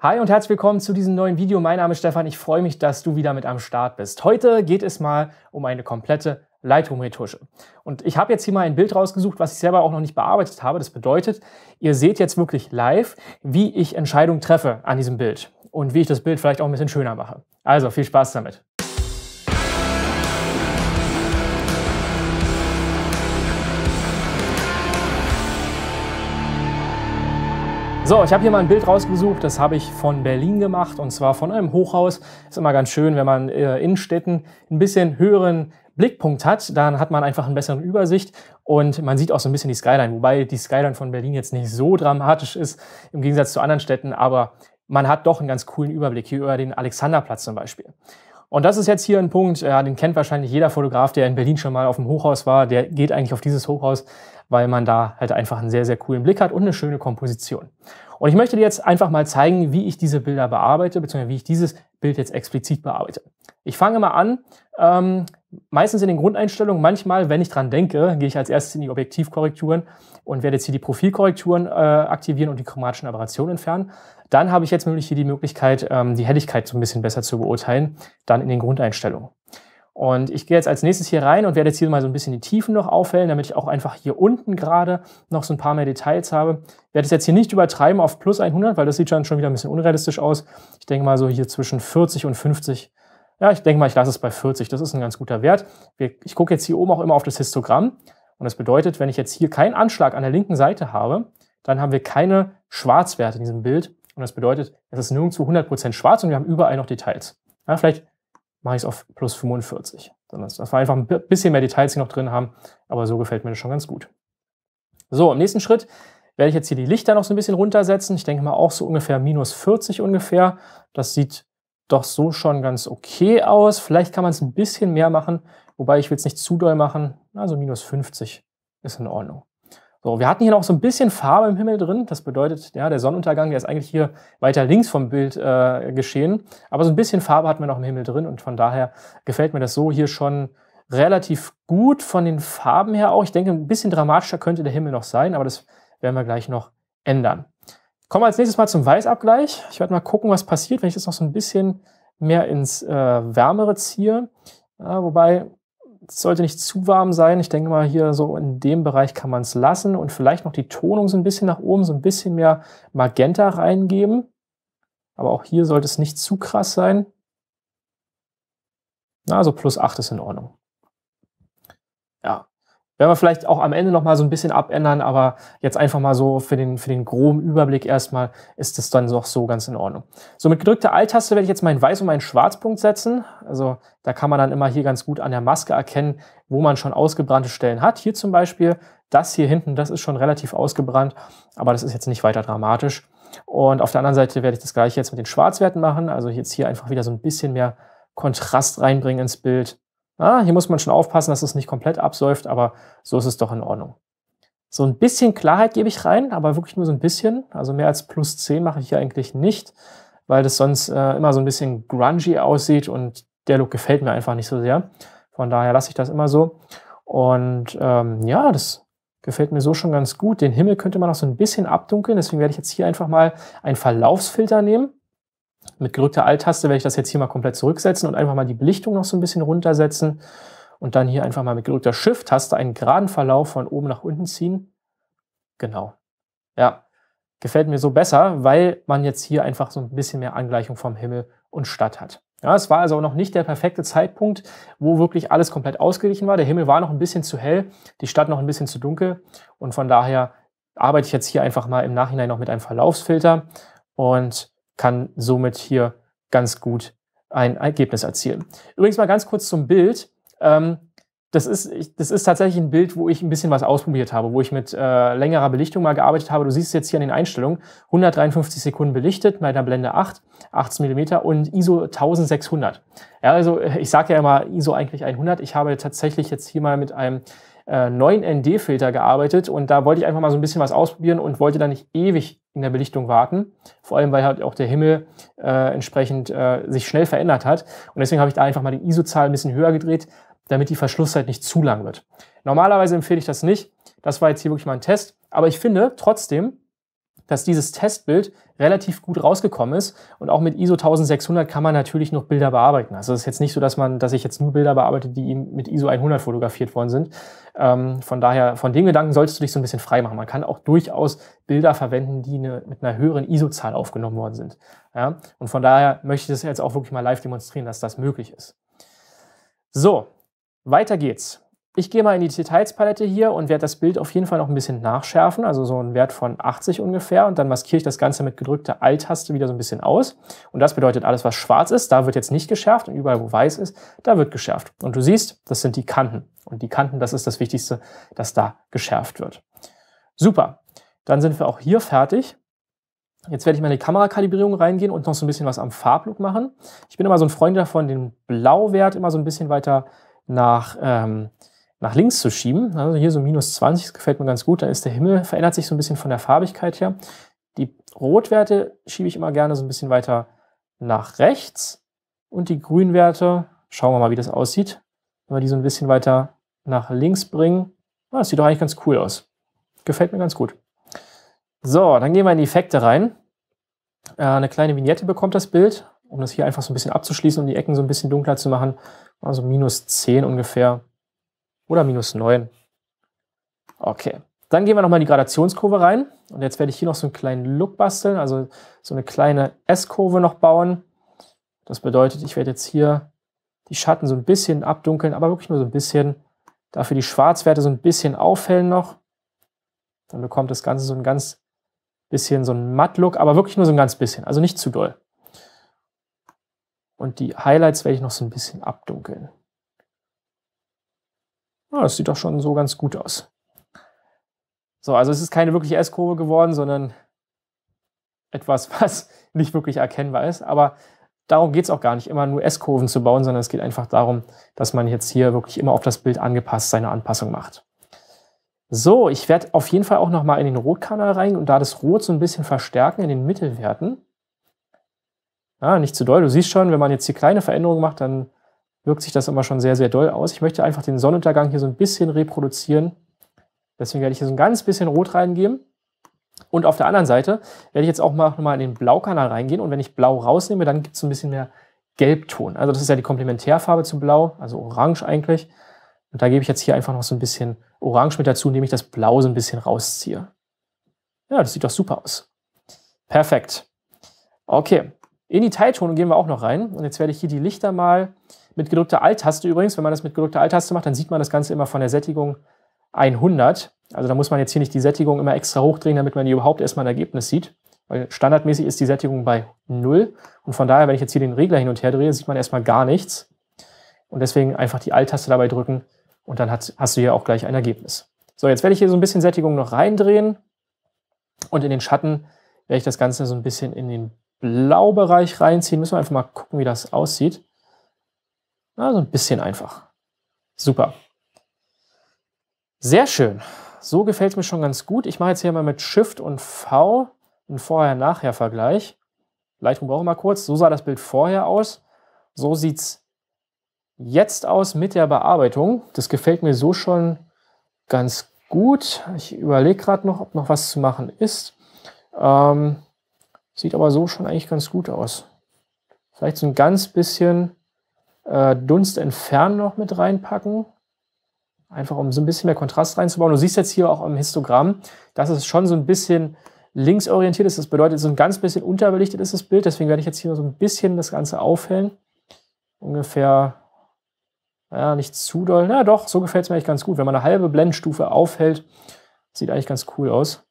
Hi und herzlich willkommen zu diesem neuen Video. Mein Name ist Stefan. Ich freue mich, dass du wieder mit am Start bist. Heute geht es mal um eine komplette Lightroom-Retusche. Und ich habe jetzt hier mal ein Bild rausgesucht, was ich selber auch noch nicht bearbeitet habe. Das bedeutet, ihr seht jetzt wirklich live, wie ich Entscheidungen treffe an diesem Bild und wie ich das Bild vielleicht auch ein bisschen schöner mache. Also viel Spaß damit. So, ich habe hier mal ein Bild rausgesucht, das habe ich von Berlin gemacht und zwar von einem Hochhaus. Ist immer ganz schön, wenn man äh, in Städten ein bisschen höheren Blickpunkt hat, dann hat man einfach einen besseren Übersicht und man sieht auch so ein bisschen die Skyline, wobei die Skyline von Berlin jetzt nicht so dramatisch ist im Gegensatz zu anderen Städten, aber man hat doch einen ganz coolen Überblick hier über den Alexanderplatz zum Beispiel. Und das ist jetzt hier ein Punkt, ja, den kennt wahrscheinlich jeder Fotograf, der in Berlin schon mal auf dem Hochhaus war, der geht eigentlich auf dieses Hochhaus, weil man da halt einfach einen sehr, sehr coolen Blick hat und eine schöne Komposition. Und ich möchte dir jetzt einfach mal zeigen, wie ich diese Bilder bearbeite, beziehungsweise wie ich dieses Bild jetzt explizit bearbeite. Ich fange mal an, ähm, meistens in den Grundeinstellungen, manchmal, wenn ich dran denke, gehe ich als erstes in die Objektivkorrekturen und werde jetzt hier die Profilkorrekturen äh, aktivieren und die chromatischen Aberrationen entfernen. Dann habe ich jetzt nämlich hier die Möglichkeit, ähm, die Helligkeit so ein bisschen besser zu beurteilen, dann in den Grundeinstellungen. Und ich gehe jetzt als nächstes hier rein und werde jetzt hier mal so ein bisschen die Tiefen noch aufhellen, damit ich auch einfach hier unten gerade noch so ein paar mehr Details habe. Ich werde es jetzt hier nicht übertreiben auf plus 100, weil das sieht schon wieder ein bisschen unrealistisch aus. Ich denke mal so hier zwischen 40 und 50 ja, ich denke mal, ich lasse es bei 40. Das ist ein ganz guter Wert. Ich gucke jetzt hier oben auch immer auf das Histogramm. Und das bedeutet, wenn ich jetzt hier keinen Anschlag an der linken Seite habe, dann haben wir keine Schwarzwerte in diesem Bild. Und das bedeutet, es ist nirgendwo 100% schwarz und wir haben überall noch Details. Ja, vielleicht mache ich es auf plus 45. Dass wir einfach ein bisschen mehr Details hier noch drin haben, aber so gefällt mir das schon ganz gut. So, im nächsten Schritt werde ich jetzt hier die Lichter noch so ein bisschen runtersetzen. Ich denke mal auch so ungefähr minus 40 ungefähr. Das sieht doch so schon ganz okay aus. Vielleicht kann man es ein bisschen mehr machen, wobei ich will es nicht zu doll machen. Also minus 50 ist in Ordnung. So, wir hatten hier noch so ein bisschen Farbe im Himmel drin. Das bedeutet, ja, der Sonnenuntergang, der ist eigentlich hier weiter links vom Bild äh, geschehen. Aber so ein bisschen Farbe hatten wir noch im Himmel drin und von daher gefällt mir das so hier schon relativ gut von den Farben her auch. Ich denke, ein bisschen dramatischer könnte der Himmel noch sein, aber das werden wir gleich noch ändern. Kommen wir als nächstes mal zum Weißabgleich. Ich werde mal gucken, was passiert, wenn ich das noch so ein bisschen mehr ins äh, Wärmere ziehe. Ja, wobei, es sollte nicht zu warm sein. Ich denke mal, hier so in dem Bereich kann man es lassen und vielleicht noch die Tonung so ein bisschen nach oben, so ein bisschen mehr Magenta reingeben. Aber auch hier sollte es nicht zu krass sein. Na, also plus 8 ist in Ordnung. Werden wir vielleicht auch am Ende nochmal so ein bisschen abändern, aber jetzt einfach mal so für den, für den groben Überblick erstmal ist das dann doch so ganz in Ordnung. So, mit gedrückter Alt-Taste werde ich jetzt meinen Weiß- und meinen Schwarzpunkt setzen. Also da kann man dann immer hier ganz gut an der Maske erkennen, wo man schon ausgebrannte Stellen hat. Hier zum Beispiel, das hier hinten, das ist schon relativ ausgebrannt, aber das ist jetzt nicht weiter dramatisch. Und auf der anderen Seite werde ich das gleiche jetzt mit den Schwarzwerten machen. Also jetzt hier einfach wieder so ein bisschen mehr Kontrast reinbringen ins Bild. Ah, hier muss man schon aufpassen, dass es nicht komplett absäuft, aber so ist es doch in Ordnung. So ein bisschen Klarheit gebe ich rein, aber wirklich nur so ein bisschen. Also mehr als plus 10 mache ich hier eigentlich nicht, weil das sonst äh, immer so ein bisschen grungy aussieht und der Look gefällt mir einfach nicht so sehr. Von daher lasse ich das immer so. Und ähm, ja, das gefällt mir so schon ganz gut. Den Himmel könnte man noch so ein bisschen abdunkeln, deswegen werde ich jetzt hier einfach mal einen Verlaufsfilter nehmen mit gerückter Alt-Taste werde ich das jetzt hier mal komplett zurücksetzen und einfach mal die Belichtung noch so ein bisschen runtersetzen und dann hier einfach mal mit gerückter Shift-Taste einen geraden Verlauf von oben nach unten ziehen. Genau. Ja, gefällt mir so besser, weil man jetzt hier einfach so ein bisschen mehr Angleichung vom Himmel und Stadt hat. Ja, es war also noch nicht der perfekte Zeitpunkt, wo wirklich alles komplett ausgeglichen war. Der Himmel war noch ein bisschen zu hell, die Stadt noch ein bisschen zu dunkel und von daher arbeite ich jetzt hier einfach mal im Nachhinein noch mit einem Verlaufsfilter und kann somit hier ganz gut ein Ergebnis erzielen. Übrigens mal ganz kurz zum Bild. Ähm, das ist, das ist tatsächlich ein Bild, wo ich ein bisschen was ausprobiert habe, wo ich mit äh, längerer Belichtung mal gearbeitet habe. Du siehst es jetzt hier an den Einstellungen, 153 Sekunden belichtet mit einer Blende 8, 18 mm und ISO 1600. Ja, also äh, ich sage ja immer ISO eigentlich 100. Ich habe tatsächlich jetzt hier mal mit einem äh, neuen ND-Filter gearbeitet und da wollte ich einfach mal so ein bisschen was ausprobieren und wollte da nicht ewig in der Belichtung warten. Vor allem, weil halt auch der Himmel äh, entsprechend äh, sich schnell verändert hat. Und deswegen habe ich da einfach mal die ISO-Zahl ein bisschen höher gedreht, damit die Verschlusszeit halt nicht zu lang wird. Normalerweise empfehle ich das nicht. Das war jetzt hier wirklich mal ein Test. Aber ich finde trotzdem, dass dieses Testbild relativ gut rausgekommen ist. Und auch mit ISO 1600 kann man natürlich noch Bilder bearbeiten. Also es ist jetzt nicht so, dass man, dass ich jetzt nur Bilder bearbeite, die mit ISO 100 fotografiert worden sind. Ähm, von daher, von dem Gedanken solltest du dich so ein bisschen frei machen. Man kann auch durchaus Bilder verwenden, die eine, mit einer höheren ISO-Zahl aufgenommen worden sind. Ja? Und von daher möchte ich das jetzt auch wirklich mal live demonstrieren, dass das möglich ist. So, weiter geht's. Ich gehe mal in die Detailspalette hier und werde das Bild auf jeden Fall noch ein bisschen nachschärfen, also so einen Wert von 80 ungefähr. Und dann maskiere ich das Ganze mit gedrückter Alt-Taste wieder so ein bisschen aus. Und das bedeutet, alles, was schwarz ist, da wird jetzt nicht geschärft. Und überall, wo weiß ist, da wird geschärft. Und du siehst, das sind die Kanten. Und die Kanten, das ist das Wichtigste, dass da geschärft wird. Super, dann sind wir auch hier fertig. Jetzt werde ich mal in die Kamerakalibrierung reingehen und noch so ein bisschen was am Farblook machen. Ich bin immer so ein Freund davon, den Blauwert immer so ein bisschen weiter nach ähm, nach links zu schieben. Also hier so minus 20, das gefällt mir ganz gut. Da ist der Himmel, verändert sich so ein bisschen von der Farbigkeit her. Die Rotwerte schiebe ich immer gerne so ein bisschen weiter nach rechts. Und die Grünwerte, schauen wir mal, wie das aussieht. Wenn wir die so ein bisschen weiter nach links bringen. Ah, das sieht doch eigentlich ganz cool aus. Gefällt mir ganz gut. So, dann gehen wir in die Effekte rein. Äh, eine kleine Vignette bekommt das Bild, um das hier einfach so ein bisschen abzuschließen, um die Ecken so ein bisschen dunkler zu machen. Also minus 10 ungefähr oder minus 9. Okay, dann gehen wir nochmal in die Gradationskurve rein. Und jetzt werde ich hier noch so einen kleinen Look basteln, also so eine kleine S-Kurve noch bauen. Das bedeutet, ich werde jetzt hier die Schatten so ein bisschen abdunkeln, aber wirklich nur so ein bisschen. Dafür die Schwarzwerte so ein bisschen aufhellen noch. Dann bekommt das Ganze so ein ganz bisschen so einen Matt-Look, aber wirklich nur so ein ganz bisschen, also nicht zu doll. Und die Highlights werde ich noch so ein bisschen abdunkeln ah, das sieht doch schon so ganz gut aus. So, also es ist keine wirkliche S-Kurve geworden, sondern etwas, was nicht wirklich erkennbar ist. Aber darum geht es auch gar nicht, immer nur S-Kurven zu bauen, sondern es geht einfach darum, dass man jetzt hier wirklich immer auf das Bild angepasst seine Anpassung macht. So, ich werde auf jeden Fall auch nochmal in den Rotkanal rein und da das Rot so ein bisschen verstärken in den Mittelwerten. Ja, ah, nicht zu doll. Du siehst schon, wenn man jetzt hier kleine Veränderungen macht, dann wirkt sich das immer schon sehr, sehr doll aus. Ich möchte einfach den Sonnenuntergang hier so ein bisschen reproduzieren. Deswegen werde ich hier so ein ganz bisschen Rot reingeben. Und auf der anderen Seite werde ich jetzt auch mal nochmal in den Blaukanal reingehen. Und wenn ich Blau rausnehme, dann gibt es ein bisschen mehr Gelbton. Also das ist ja die Komplementärfarbe zu Blau, also Orange eigentlich. Und da gebe ich jetzt hier einfach noch so ein bisschen Orange mit dazu, indem ich das Blau so ein bisschen rausziehe. Ja, das sieht doch super aus. Perfekt. Okay, in die Teiltonung gehen wir auch noch rein. Und jetzt werde ich hier die Lichter mal mit gedrückter Alt-Taste übrigens, wenn man das mit gedrückter Alt-Taste macht, dann sieht man das Ganze immer von der Sättigung 100. Also da muss man jetzt hier nicht die Sättigung immer extra hochdrehen, damit man hier überhaupt erstmal ein Ergebnis sieht. Weil standardmäßig ist die Sättigung bei 0. Und von daher, wenn ich jetzt hier den Regler hin und her drehe, sieht man erstmal gar nichts. Und deswegen einfach die Alt-Taste dabei drücken und dann hast, hast du hier auch gleich ein Ergebnis. So, jetzt werde ich hier so ein bisschen Sättigung noch reindrehen. Und in den Schatten werde ich das Ganze so ein bisschen in den Blaubereich reinziehen. Müssen wir einfach mal gucken, wie das aussieht. Also ein bisschen einfach. Super. Sehr schön. So gefällt es mir schon ganz gut. Ich mache jetzt hier mal mit Shift und V einen Vorher-Nachher-Vergleich. Lightroom brauchen wir mal kurz. So sah das Bild vorher aus. So sieht es jetzt aus mit der Bearbeitung. Das gefällt mir so schon ganz gut. Ich überlege gerade noch, ob noch was zu machen ist. Ähm, sieht aber so schon eigentlich ganz gut aus. Vielleicht so ein ganz bisschen äh, Dunst entfernen noch mit reinpacken. Einfach um so ein bisschen mehr Kontrast reinzubauen. Du siehst jetzt hier auch im Histogramm, dass es schon so ein bisschen linksorientiert ist. Das bedeutet, so ein ganz bisschen unterbelichtet ist das Bild. Deswegen werde ich jetzt hier so ein bisschen das Ganze aufhellen. Ungefähr, naja, nicht zu doll. Na doch, so gefällt es mir eigentlich ganz gut. Wenn man eine halbe Blendstufe aufhält, sieht eigentlich ganz cool aus.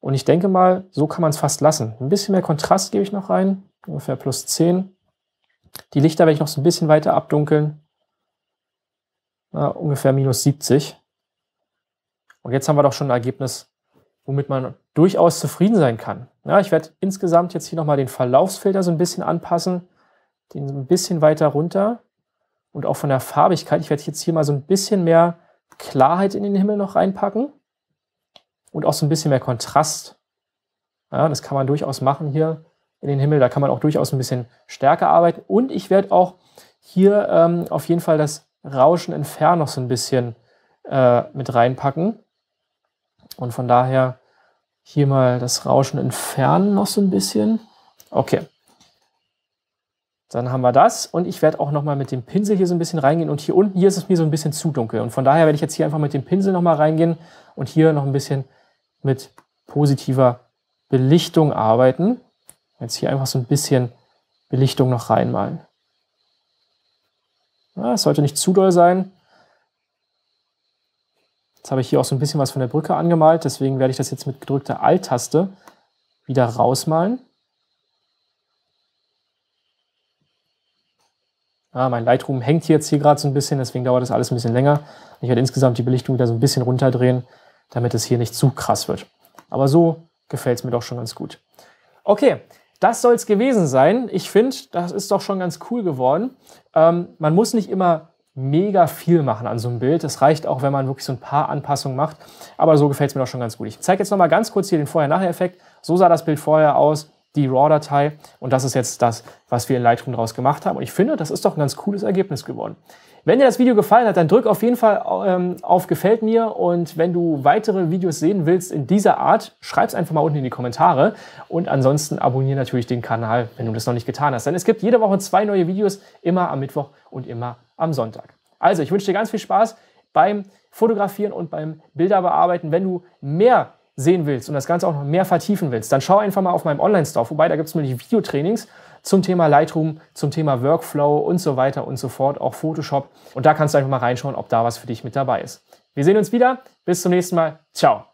Und ich denke mal, so kann man es fast lassen. Ein bisschen mehr Kontrast gebe ich noch rein. Ungefähr plus 10. Die Lichter werde ich noch so ein bisschen weiter abdunkeln. Na, ungefähr minus 70. Und jetzt haben wir doch schon ein Ergebnis, womit man durchaus zufrieden sein kann. Ja, ich werde insgesamt jetzt hier nochmal den Verlaufsfilter so ein bisschen anpassen, den ein bisschen weiter runter und auch von der Farbigkeit. Ich werde jetzt hier mal so ein bisschen mehr Klarheit in den Himmel noch reinpacken und auch so ein bisschen mehr Kontrast. Ja, das kann man durchaus machen hier in den Himmel. Da kann man auch durchaus ein bisschen stärker arbeiten. Und ich werde auch hier ähm, auf jeden Fall das Rauschen entfernen noch so ein bisschen äh, mit reinpacken. Und von daher hier mal das Rauschen entfernen noch so ein bisschen. Okay. Dann haben wir das und ich werde auch nochmal mit dem Pinsel hier so ein bisschen reingehen und hier unten, hier ist es mir so ein bisschen zu dunkel und von daher werde ich jetzt hier einfach mit dem Pinsel nochmal reingehen und hier noch ein bisschen mit positiver Belichtung arbeiten. Jetzt hier einfach so ein bisschen Belichtung noch reinmalen. es sollte nicht zu doll sein. Jetzt habe ich hier auch so ein bisschen was von der Brücke angemalt, deswegen werde ich das jetzt mit gedrückter Alt-Taste wieder rausmalen. Ah, mein Lightroom hängt jetzt hier gerade so ein bisschen, deswegen dauert das alles ein bisschen länger. Ich werde insgesamt die Belichtung wieder so ein bisschen runterdrehen, damit es hier nicht zu krass wird. Aber so gefällt es mir doch schon ganz gut. Okay, das soll es gewesen sein. Ich finde, das ist doch schon ganz cool geworden. Ähm, man muss nicht immer mega viel machen an so einem Bild. Das reicht auch, wenn man wirklich so ein paar Anpassungen macht. Aber so gefällt es mir doch schon ganz gut. Ich zeige jetzt nochmal ganz kurz hier den Vorher-Nachher-Effekt. So sah das Bild vorher aus, die RAW-Datei. Und das ist jetzt das, was wir in Lightroom daraus gemacht haben. Und ich finde, das ist doch ein ganz cooles Ergebnis geworden. Wenn dir das Video gefallen hat, dann drück auf jeden Fall ähm, auf Gefällt mir und wenn du weitere Videos sehen willst in dieser Art, schreib es einfach mal unten in die Kommentare und ansonsten abonniere natürlich den Kanal, wenn du das noch nicht getan hast. Denn es gibt jede Woche zwei neue Videos, immer am Mittwoch und immer am Sonntag. Also, ich wünsche dir ganz viel Spaß beim Fotografieren und beim Bilderbearbeiten. Wenn du mehr sehen willst und das Ganze auch noch mehr vertiefen willst, dann schau einfach mal auf meinem Online-Store vorbei, da gibt gibt's nämlich Videotrainings zum Thema Lightroom, zum Thema Workflow und so weiter und so fort, auch Photoshop. Und da kannst du einfach mal reinschauen, ob da was für dich mit dabei ist. Wir sehen uns wieder. Bis zum nächsten Mal. Ciao.